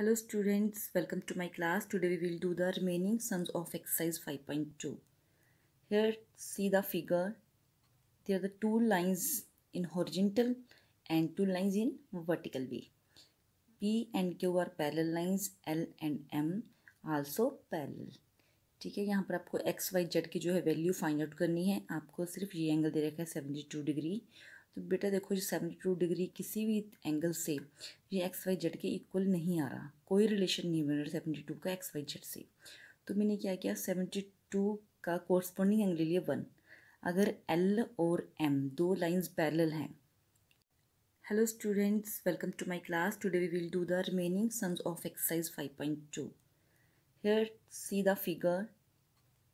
hello students welcome to my class today we will do the remaining sums of exercise 5.2 here see the figure there are the two lines in horizontal and two lines in vertical way p and q are parallel lines l and m also parallel ठीक है यहाँ पर आपको x Y Z की जो है value find out करनी है आपको सिर्फ ये एंगल दे रखा है सेवेंटी टू डिग्री तो बेटा देखो ये सेवेंटी टू डिग्री किसी भी एंगल से ये एक्स वाई जेड के इक्वल नहीं आ रहा कोई रिलेशन नहीं बन रहा सेवेंटी टू का एक्स वाई जेड से तो मैंने क्या किया सेवेंटी टू का कोर्सपोंडिंग एंगल लिए वन अगर एल और एम दो लाइन्स पैरल हैं hello students welcome to my class today we will do the remaining sums of exercise five point two here see the figure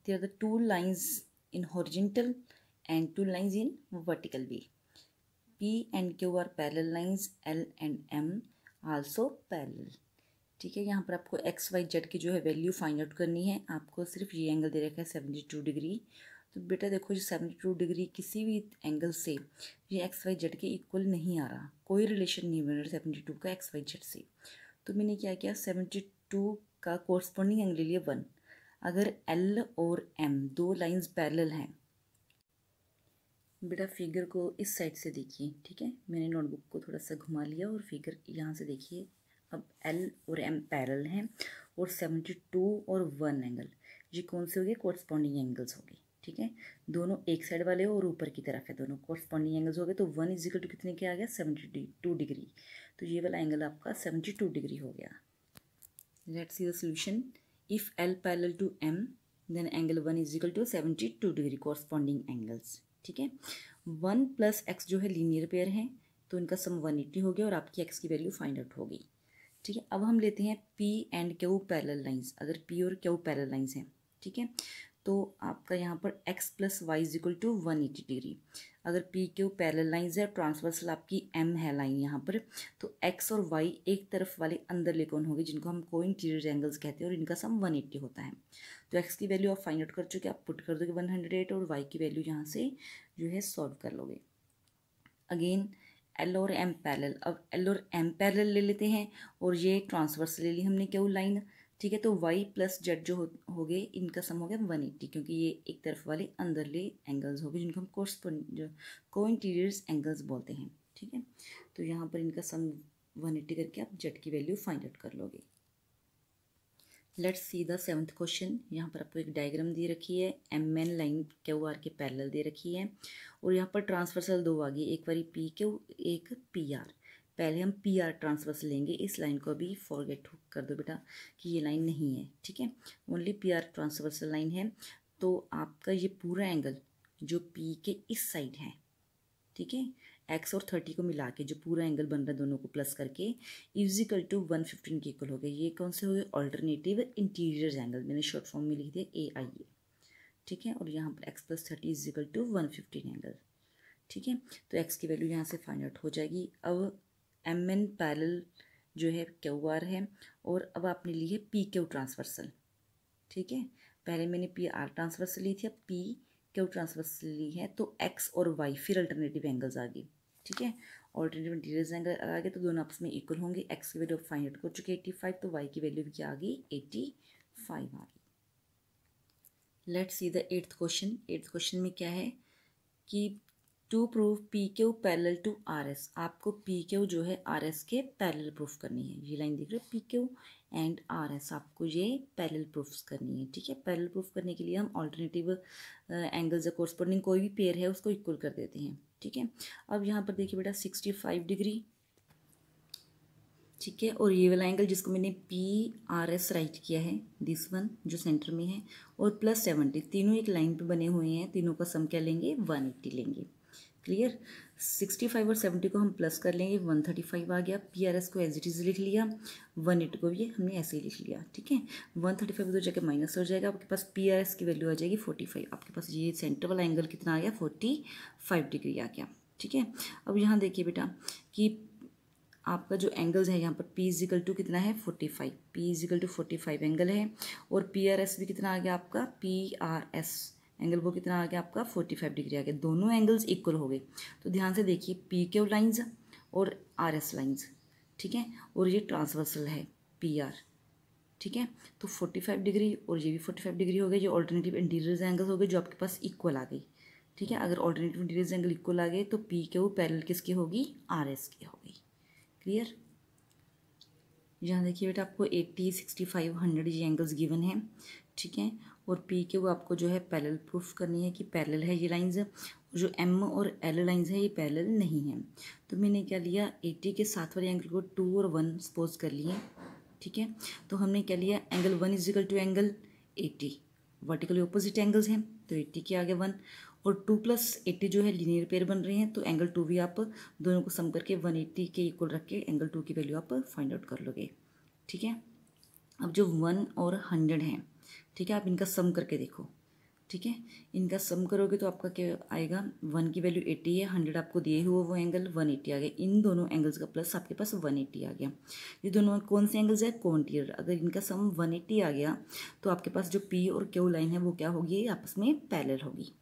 they are the two lines in horizontal and two lines in vertical भी P and Q are parallel lines, L and M also parallel. ठीक है यहाँ पर आपको x Y Z की जो है value find out करनी है आपको सिर्फ ये एंगल दे रखा है सेवेंटी टू डिग्री तो बेटा देखो ये सेवेंटी टू डिग्री किसी भी एंगल से ये एक्स वाई जेड के इक्वल नहीं आ रहा कोई रिलेशन नहीं बन रहा सेवेंटी टू का एक्स वाई जेड से तो मैंने क्या किया सेवेंटी टू का कोरस्पॉन्डिंग एंगल लिए वन अगर एल और एम दो लाइन्स पैरल हैं बेटा फिगर को इस साइड से देखिए ठीक है मैंने नोटबुक को थोड़ा सा घुमा लिया और फिगर यहाँ से देखिए अब एल और एम पैरल हैं और सेवेंटी टू और वन एंगल ये कौन से हो गए कॉरस्पॉन्डिंग एंगल्स हो गए ठीक है दोनों एक साइड वाले और ऊपर की तरफ है दोनों कॉरस्पॉन्डिंग एंगल्स हो गए तो वन इजिकल टू कितने के आ गया सेवेंटी टू डिग्री तो ये वाला एंगल आपका सेवेंटी टू डिग्री हो गया let see the solution if L parallel to M then angle one is equal to seventy two degree corresponding angles ठीक है वन प्लस एक्स जो है लीनियर पेयर हैं तो इनका सम वन एट्टी हो गया और आपकी एक्स की वैल्यू फाइंड आउट हो गई ठीक है अब हम लेते हैं P and Q parallel lines अगर पी और क्यू पैरल लाइन्स हैं ठीक है तो आपका यहाँ पर X plus Y is equal to one eighty degree अगर पी क्यू पैरल लाइन्स है ट्रांसवर्सल आपकी एम है लाइन यहाँ पर तो एक्स और वाई एक तरफ वाले अंदर लेकोन होगी जिनको हम को इंटीरियर एंगल्स कहते हैं और इनका सम वन एट्टी होता है तो एक्स की वैल्यू आप फाइंड आउट कर चुके आप पुट कर दोगे वन हंड्रेड एट और वाई की वैल्यू यहाँ से जो है सॉल्व कर लोगे अगेन एल और एम पैरल अब एल और एम पैरल ले लेते हैं और ये ट्रांसवर्स ले ली हमने क्यों लाइन ठीक है तो वाई प्लस जेड जो हो, गए इनका सम हो गया वन एट्टी क्योंकि ये एक तरफ वाले अंदरले एंगल्स हो गए जिनको हम कोर्स को इंटीरियर्स एंगल्स बोलते हैं ठीक है तो यहाँ पर इनका सम वन एट्टी करके आप जेड की वैल्यू फाइंड आउट कर लोगे let's see the seventh question यहाँ पर आपको एक डायग्राम दे रखी है M N line Q R के पैरेलल दे रखी है और यहाँ पर ट्रांसवर्सल दो आ गई एक बारी पी क्यू एक पी आर पहले हम पी आर ट्रांसवर्सल लेंगे इस लाइन को अभी फॉरगेट कर दो बेटा कि ये लाइन नहीं है ठीक है only P R transversal line है तो आपका ये पूरा एंगल जो पी के इस साइड है ठीक है एक्स और थर्टी को मिला के जो पूरा एंगल बन रहा है दोनों को प्लस करके इजिकल टू वन फिफ्टीन के इक्वल हो गए ये कौन से हो गए ऑल्टरनेटिव इंटीरियर एंगल मैंने शॉर्ट फॉर्म में लिख दिया ए आई ए ठीक है और यहाँ पर X plus thirty is equal to one fifteen angle ठीक है तो एक्स की वैल्यू यहाँ से फाइंड आउट हो जाएगी अब एम एन पैरल जो है क्यू आर है और अब आपने ली है पी क्यू ट्रांसवर्सल ठीक है पहले मैंने पी आर ट्रांसवर्सल ली थी अब पी क्यू ट्रांसवर्सल ली है तो एक्स और वाई फिर अल्टरनेटिव एंगल्स आ गई ठीक है ऑल्टरनेटिव इंटीरियर एंगल अगर आ गया तो दोनों आपस में इक्वल होंगे एक्स की वैल्यू फाइव हंड्रेड हो चुकी है एट्टी फाइव तो वाई की वैल्यू क्या आ गई एट्टी फाइव आ गई let see the eighth question eighth question में क्या है कि to proof P Q parallel to R S आपको पी क्यू जो है आर एस के पैरल प्रूफ करनी है ये लाइन देख रहे हो P Q and R S आपको ये पैरल प्रूफ करनी है ठीक है पैरल प्रूफ करने के लिए हम ऑल्टरनेटिव एंगल्स uh, या कोर्सपोर्डिंग कोई भी पेयर है उसको इक्वल कर देते हैं ठीक है अब यहाँ पर देखिए बेटा सिक्सटी फाइव डिग्री ठीक है और ये वाला एंगल जिसको मैंने पी आर एस राइट किया है दिस वन जो सेंटर में है और प्लस सेवनटी तीनों एक लाइन पे बने हुए हैं तीनों का सम क्या लेंगे वन एट्टी लेंगे क्लियर सिक्सटी फाइव और सेवेंटी को हम प्लस कर लेंगे वन थर्टी फाइव आ गया पी आर एस को एज इट इज़ लिख लिया वन एट को भी हमने ऐसे ही लिख लिया ठीक है वन थर्टी फाइव उधर जाकर माइनस हो जाएगा आपके पास पी आर एस की वैल्यू आ जाएगी फोर्टी फाइव आपके पास ये सेंटर वाला एंगल कितना आ गया फोर्टी फाइव डिग्री आ गया ठीक है अब यहाँ देखिए बेटा कि आपका जो एंगल्स है यहाँ पर पी इजिकल टू कितना है forty five P is equal to forty five angle है और पी आर एस भी कितना आ गया आपका पी आर एस एंगल वो कितना आ गया आपका फोर्टी फाइव डिग्री आ गया दोनों एंगल्स इक्वल हो गए तो ध्यान से देखिए पी के लाइन्स और आर एस लाइन्स ठीक है और ये ट्रांसवर्सल है पी आर ठीक है तो फोर्टी फाइव डिग्री और ये भी फोर्टी फाइव डिग्री हो गए ये ऑल्टरनेटिव इंटीरियर एंगल्स हो गए जो आपके पास इक्वल आ गई ठीक है अगर ऑल्टरनेटिव इंटीरियर एंगल इक्वल आ गए तो पी के वो पैरल किसकी होगी आर एस की होगी क्लियर यहाँ देखिए बेटा आपको एट्टी सिक्सटी फाइव हंड्रेड ये एंगल्स गिवन है ठीक है और पी के वो आपको जो है पैरेलल प्रूफ करनी है कि पैरेलल है ये लाइंस जो एम और एल लाइंस है ये पैरेलल नहीं है तो मैंने क्या लिया एटी के साथ वाले एंगल को टू और वन सपोज कर लिए ठीक है तो हमने क्या लिया angle one is equal to angle eighty vertically opposite angles हैं तो एट्टी के आगे वन और टू प्लस एट्टी जो है लीनियर पेयर बन रहे हैं तो एंगल टू भी आप दोनों को सम करके वन एट्टी के इक्वल रख के एंगल टू की वैल्यू आप फाइंड आउट कर लोगे ठीक है अब जो वन और हंड्रेड हैं ठीक है आप इनका सम करके देखो ठीक है इनका सम करोगे तो आपका क्या आएगा वन की वैल्यू एट्टी है हंड्रेड आपको दिए हुए वो एंगल वन एट्टी आ गया इन दोनों एंगल्स का प्लस आपके पास वन एट्टी आ गया ये दोनों कौन से एंगल्स है कॉन्टियर अगर इनका सम वन एट्टी आ गया तो आपके पास जो पी और क्यू लाइन है वो क्या होगी आपस में पैरेलल होगी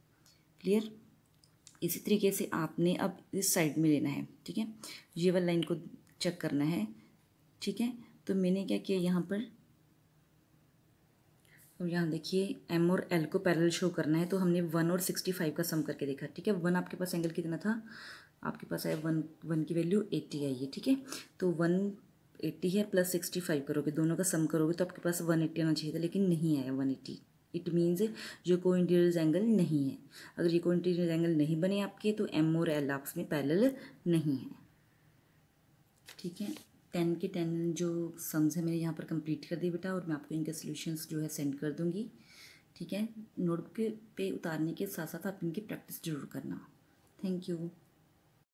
क्लियर इसी तरीके से आपने अब इस साइड में लेना है ठीक है ये वाली लाइन को चेक करना है ठीक है तो मैंने क्या किया यहाँ पर अब यहाँ देखिए एम और एल को पैरेलल शो करना है तो हमने वन और सिक्सटी फाइव का सम करके देखा ठीक है वन आपके पास एंगल कितना था आपके पास आया वन वन की वैल्यू एट्टी आई है ठीक है तो वन एट्टी है प्लस सिक्सटी फाइव करोगे दोनों का सम करोगे तो आपके पास वन एट्टी आना चाहिए था लेकिन नहीं आया वन एट्टी इट मीन्स जो को इंटीरियर एंगल नहीं है अगर ये को इंटीरियर एंगल नहीं बने आपके तो एम और एल आपस में पैरेलल नहीं है ठीक है टेन के टेन जो सम्स है मैंने यहाँ पर कंप्लीट कर दी बेटा और मैं आपको इनके सोल्यूशंस जो है सेंड कर दूँगी ठीक है नोटबुक पे उतारने के साथ साथ आप इनकी प्रैक्टिस जरूर करना थैंक यू